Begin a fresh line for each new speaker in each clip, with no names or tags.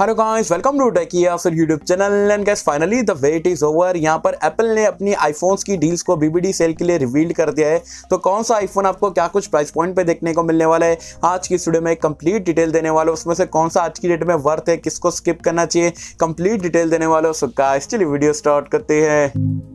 hello guys welcome to techy Afsar YouTube channel and guys finally the wait is over यहाँ पर Apple ने अपनी iPhones की deals को बीबीडी सेल के लिए रिवील कर दिया है तो कौन सा आईफोन आपको क्या कुछ प्राइस पॉइंट पे देखने को मिलने वाला है आज की स्टूडियो में कंप्लीट डिटेल देने वाला उसमें से कौन सा आज की डेट में वर्थ है किसको स्किप करना चाहिए कंप्लीट डिटेल देने वाला सो गाइस चलिए वीडियो स्टार्ट करते हैं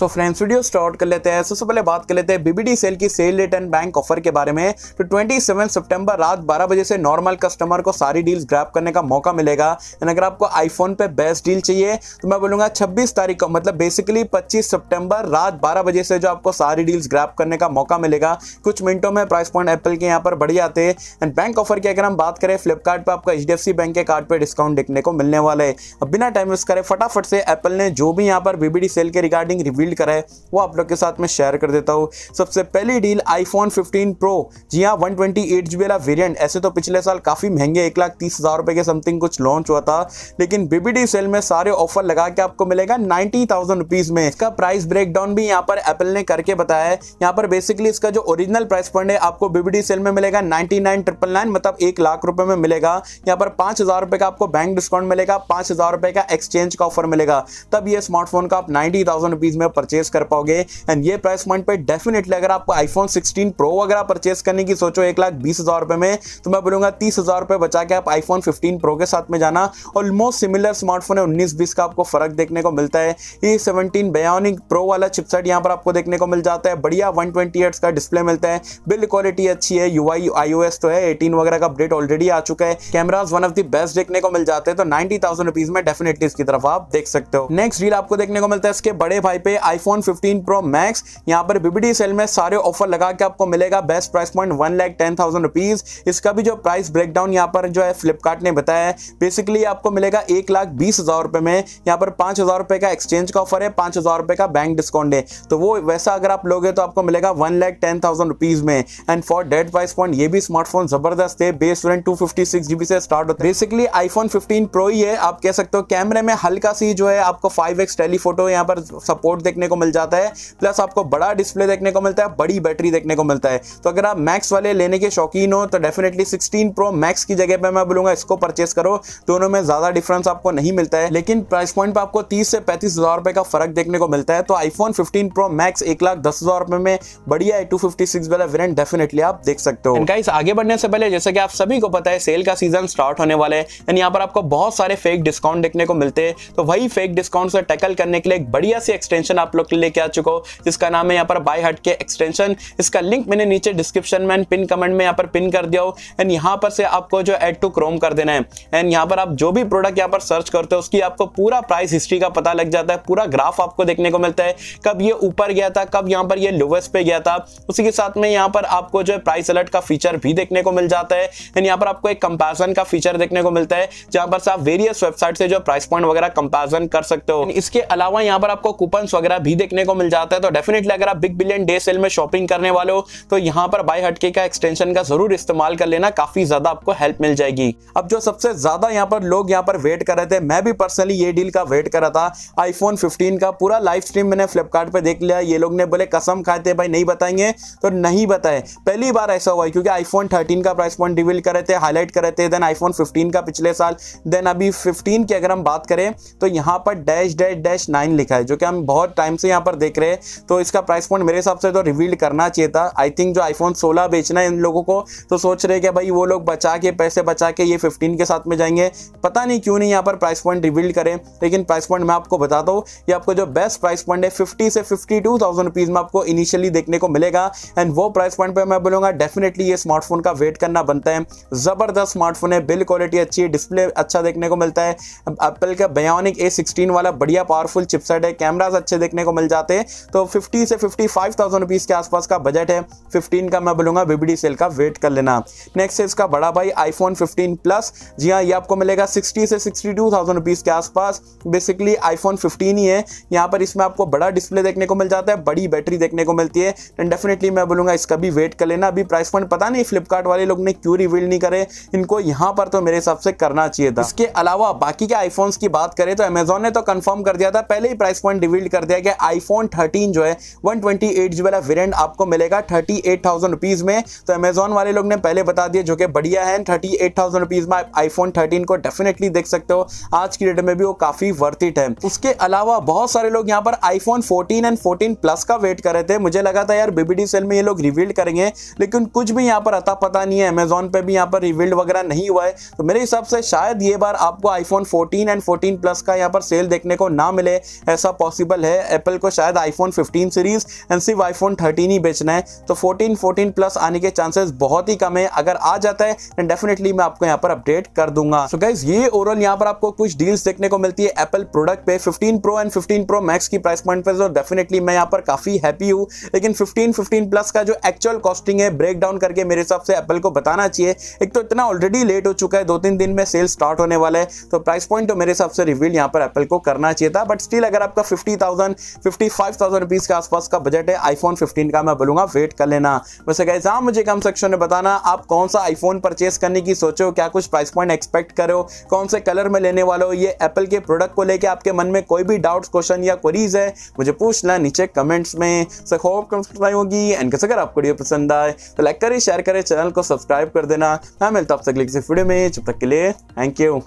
सो फ्रेंड्स वीडियो स्टार्ट कर लेते हैं सबसे पहले बात कर लेते हैं बीबीडी सेल की sale rate and bank offer के बारे में तो 27 सितंबर रात 12 बजे से नॉर्मल कस्टमर को सारी डील्स ग्रैप करने का मौका मिलेगा एंड अगर आपको आईफोन पे बेस्ट डील चाहिए तो मैं बोलूंगा छब्बीस तारीख को मतलब बेसिकली पच्चीस सितंबर रात बारह बजे से जो आपको सारी डील्स ग्रैप करने का मौका मिलेगा कुछ मिनटों में प्राइस पॉइंट एप्पल के यहाँ पर बढ़ जाते हैं एंड बैंक ऑफर की अगर हम बात करें फ्लिपकार्ट पर आपको एच बैंक के कार्ड पर डिस्काउंट देखने को मिलने वाला है अब बिना टाइम वेस्ट करें फटाफट से एप्पल ने जो भी यहाँ पर बीबीडी सेल के रिगार्डिंग रिव्यू डील है वो आप लोग के साथ में शेयर कर देता हूँ सबसे पहली डील आईफोन फिफ्टीन प्रो जी हाँ वन ट्वेंटी वाला वेरियंट ऐसे तो पिछले साल काफ़ी महंगे एक लाख तीस हज़ार रुपये के समथिंग कुछ लॉन्च हुआ था लेकिन बीबीडी सेल में सारे ऑफर लगा के आपको मिलेगा नाइन्टी थाउजेंड रुपीज़ में इसका प्राइस ब्रेकडाउन भी यहाँ पर एप्पल ने करके बताया है यहाँ पर बेसिकली इसका जो ओरिजिनल प्राइस पॉइंट है आपको बीबीडी सेल में मिलेगा नाइन्टी नाइन ट्रिपल नाइन मतलब एक लाख रुपये में मिलेगा यहाँ पर पाँच हज़ार रुपये का आपको बैंक डिस्काउंट मिलेगा पाँच हज़ार रुपये का एक्सचेंज का ऑफर मिलेगा तब ये स्मार्टफोन का आप नाइन्टी थाउजेंड रुपीज़ में परचेज कर पाओगे एंड ये प्राइस पॉइंट पे डेफिनेटली अगर आप आईफोन 16 प्रो वगैरह परचेज करने की सोचो एक लाख बीस हज़ार रुपए में तो मैं बोलूंगा तीस हज़ार रुपए बचा के आप आईफोन 15 प्रो के साथ में जाना ऑलमोस्ट सिमिलर स्मार्टफोन है उन्नीस बीस का आपको फ़र्क देखने को मिलता है ये सेवनटीन बयानिक प्रो वाला चिपसेट यहाँ पर आपको देखने को मिल जाता है बढ़िया वन ट्वेंटी का डिस्प्ले मिलता है बिल्ड क्वालिटी अच्छी है यू आई तो है एटीन वगैरह का अपडेट ऑलरेडी आ चुका है cameras one of the best देखने को मिल जाते हैं तो नाइनटी थाउजेंड में डेफिनेटली इसकी तरफ आप देख सकते हो नेक्स्ट रील आपको देखने को मिलता है इसके बड़े भाई पे आईफोन 15 प्रो मैक्स यहाँ पर बीबीडी सेल में सारे ऑफर लगा के आपको मिलेगा best price point one lakh ten thousand rupees इसका भी जो प्राइस ब्रेकडाउन यहाँ पर जो है फ्लिपकार्ट ने बताया है बेसिकली आपको मिलेगा एक लाख बीस हजार रुपए में यहाँ पर पांच हजार रुपए का एक्सचेंज का ऑफर है पांच हजार रुपए का बैंक डिस्काउंट है तो वो वैसा अगर आप लोगे तो आपको मिलेगा one lakh ten thousand rupees में and for that price point ये भी स्मार्टफोन जबरदस्त है base rent two fifty six GB से स्टार्ट होता है बेसिकली आईफोन फिफ्टीन प्रो ही है आप कह सकते हो कैमरे में हल्का सी जो है आपको फाइव एक्स टेलीफोटो यहाँ पर सपोर्ट देखने को मिल जाता है प्लस आपको बड़ा डिस्प्ले देखने को मिलता है बड़ी बैटरी देखने को मिलता है तो अगर आप मैक्स वाले लेने के शौकीन हो तो डेफिनेटली सिक्सटीन प्रो मैक्स की जगह पर मैं बोलूंगा इसको परचेस करो दोनों में ज़्यादा डिफरेंस आपको नहीं मिलता है लेकिन प्राइस पॉइंट पर आपको तीस से पैंतीस रुपए का फर्क देखने को मिलता है तो आईफोन फिफ्टीन प्रो मैक्स एक लाख दस हज़ार रुपये में बढ़िया टू फिफ्टी सिक्स वाला वेरियंट डेफिनेटली आप देख सकते हो गाइस आगे बढ़ने से पहले जैसे कि आप सभी को पता है सेल का सीजन स्टार्ट होने वाला है एंड यहाँ पर आपको बहुत सारे फेक डिस्काउंट देखने को मिलते हैं तो वही फेक डिस्काउंट से टैकल करने के लिए एक बढ़िया सी एक्सटेंशन आप लोग के लेके आ चुका हूँ जिसका नाम है यहाँ पर बाई हट के एक्सटेंशन इसका लिंक मैंने नीचे डिस्क्रिप्शन में पिन कमेंट में यहाँ पर पिन कर दिया हो एंड यहाँ पर से आपको जो एड टू क्रोम कर देना है एंड यहाँ पर आप जो भी प्रोडक्ट यहाँ पर सर्च करते हो उसकी आपको पूरा प्राइस हिस्ट्री का पता लग जाता है पूरा ग्राफ आपको देखने को मिलता है कब ये ऊपर गया था कब यहाँ पर ये लोवेस्ट पे गया था उसी के साथ में यहाँ पर आपको जो है प्राइस अलर्ट का फीचर भी देखने को मिल जाता है एंड यहाँ पर आपको एक कंपेरिजन का फीचर देखने को मिलता है जहाँ पर आप वेरियस वेबसाइट से जो प्राइस पॉइंट वगैरह कंपेरिजन कर सकते हो इसके अलावा यहाँ पर आपको कूपन वगैरह वगैरह भी देखने को मिल जाता है तो डेफिनेटली अगर आप बिग बिलियन डे सेल में शॉपिंग करने वाले हो तो यहाँ पर बाई हटके का एक्सटेंशन का जरूर इस्तेमाल कर लेना काफी ज्यादा आपको हेल्प मिल जाएगी अब जो सबसे ज्यादा यहाँ पर लोग यहाँ पर वेट कर रहे थे मैं भी पर्सनली ये डील का वेट कर रहा था आईफोन फिफ्टीन का पूरा लाइव स्ट्रीम मैंने फ्लिपकार्ट देख लिया ये लोग ने बोले कसम खाए थे भाई नहीं बताएंगे तो नहीं बताए पहली बार ऐसा हुआ क्योंकि आईफोन थर्टीन का प्राइस पॉइंट कर रहे थे हाईलाइट कर रहे थे देन आईफोन फिफ्टीन का पिछले साल देन अभी फिफ्टीन की अगर हम बात करें तो यहाँ पर डैश डैश डैश नाइन लिखा है जो कि हम बहुत टाइम से यहाँ पर देख रहे हैं तो इसका प्राइस पॉइंट मेरे हिसाब से तो रिवील करना चाहिए था आई थिंक जो आईफोन सोलह बेचना है इन लोगों को तो सोच रहे कि भाई वो लोग बचा के पैसे बचा के ये फिफ्टीन के साथ में जाएंगे पता नहीं क्यों नहीं यहाँ पर प्राइस पॉइंट रिवील करें लेकिन प्राइस पॉइंट मैं आपको बताता हूँ ये आपको जो बेस्ट प्राइस पॉइंट है फिफ्टी से फिफ्टी टू थाउजेंड रुपीज़ में आपको इनिशियली देखने को मिलेगा एंड वो प्राइस पॉइंट पर मैं बोलूँगा डेफिनेटली ये स्मार्टफोन का वेट करना बनता है ज़बरदस्त स्मार्टफोन है बिल क्वालिटी अच्छी है डिस्प्ले अच्छा देखने को मिलता है एप्पल का बयानिक ए सिक्सटीन वाला बढ़िया पावरफुल चिपसेट है कैमराज अच्छे देखने को मिल जाते हैं तो फिफ्टी से फिफ्टी फाइव थाउजेंड रुपीज़ के आसपास का बजट है फिफ्टीन का मैं बोलूंगा बीबीडी सेल का वेट कर लेना नेक्स्ट है इसका बड़ा भाई आईफोन फिफ्टीन प्लस जी हाँ ये आपको मिलेगा सिक्सटी से सिक्सटी टू थाउजेंड रुपीज़ के आसपास बेसिकली आईफोन फिफ्टीन ही है यहाँ पर इसमें आपको बड़ा डिस्प्ले देखने को मिल जाता है बड़ी बैटरी देखने को मिलती है एंड डेफिनेटली मैं बोलूंगा इसका भी वेट कर लेना अभी प्राइस पॉइंट पता नहीं फ्लिपकार्ट वाले लोग ने क्यों रिवील नहीं करे इनको यहाँ पर तो मेरे हिसाब से करना चाहिए था इसके अलावा बाकी के आईफोन्स की बात करें तो अमेजोन ने तो कन्फर्म कर दिया था पहले ही प्राइस पॉइंट रिवील कर दिया है कि आईफोन 13 जो है 128 ट्वेंटी वाला वेरियंट आपको मिलेगा थर्टी एट थाउजेंड रुपीज़ में तो अमेजोन वाले लोग ने पहले बता दिया जो कि बढ़िया है थर्टी एट थाउजेंड रुपीज़ में आप आईफोन थर्टीन को डेफिनेटली देख सकते हो आज की डेट में भी वो काफ़ी वर्थिट है उसके अलावा बहुत सारे लोग यहाँ पर iPhone fourteen and fourteen plus का वेट कर रहे थे मुझे लगा था यार बीबीडी सेल में ये लोग रिवील्ड करेंगे लेकिन कुछ भी यहाँ पर अता पता नहीं है अमेजोन पर भी यहाँ पर रिवील्ड वगैरह नहीं हुआ है तो मेरे हिसाब से शायद ये बार आपको आईफोन 14 एंड 14 प्लस का यहाँ पर सेल देखने को ना मिले ऐसा पॉसिबल है एप्पल को शायद आईफोन 15 सीरीज एंड सिर्फ आईफोन 13 ही बेचना है तो 14 14 प्लस आने के चांसेस बहुत ही कम है अगर आ जाता है तो डेफिनेटली मैं आपको यहाँ पर अपडेट कर दूंगा सो so गाइज ये ओवरऑल यहाँ पर आपको कुछ डील्स देखने को मिलती है एप्पल प्रोडक्ट पे 15 प्रो एंड 15 प्रो मैक्स की प्राइस पॉइंट पे तो डेफिनेटली मैं यहाँ पर काफी हैप्पी हूँ लेकिन 15 15 प्लस का जो एक्चुअल कॉस्टिंग है ब्रेक डाउन करके मेरे हिसाब से एप्पल को बताना चाहिए एक तो इतना ऑलरेडी लेट हो चुका है दो तीन दिन में सेल स्टार्ट होने वाला है तो प्राइस पॉइंट तो मेरे हिसाब से रिवील यहाँ पर एप्पल को करना चाहिए था बट स्टिल अगर आपका फिफ्टी थाउजेंड 55,000 फाइव के आसपास का बजट है आईफोन 15 का मैं बोलूंगा वेट कर लेना वैसे गए आप हाँ, मुझे कम सेक्शन में बताना आप कौन सा आईफोन परचेस करने की सोचो क्या कुछ प्राइस पॉइंट एक्सपेक्ट करो कौन से कलर में लेने वाले हो ये एप्पल के प्रोडक्ट को लेकर आपके मन में कोई भी डाउट क्वेश्चन या क्वेरीज है मुझे पूछना नीचे कमेंट्स में सर होप होगी एंड कैसे अगर आपको वीडियो पसंद आए तो लाइक करें शेयर करें चैनल को सब्सक्राइब कर देना मैं मिलता आपसे अगले किसी वीडियो में जब तक के लिए थैंक यू